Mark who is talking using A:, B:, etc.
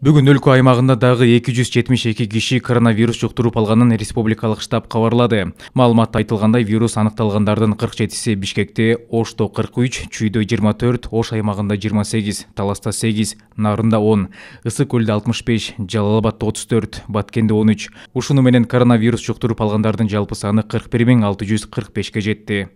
A: бүгүн өлкө аймагында дагы эки жүз жетимиш эки киши коронавирус жуктуруп алганын республикалык штаб кабарлады маалыматта айтылгандай вирус аныкталгандардын кырк жетиси бишкекте ошто кырк үч чүйдө жыйырма төрт ош аймагында жыйырма сегиз таласта сегиз нарында он ысык көлдө алтымыш беш жалал абадта отуз төрт баткенде он үч ушуну менен коронавирус жуктуруп алгандардын жалпы саны кырк бир миң алты жүз кырк бешке жетти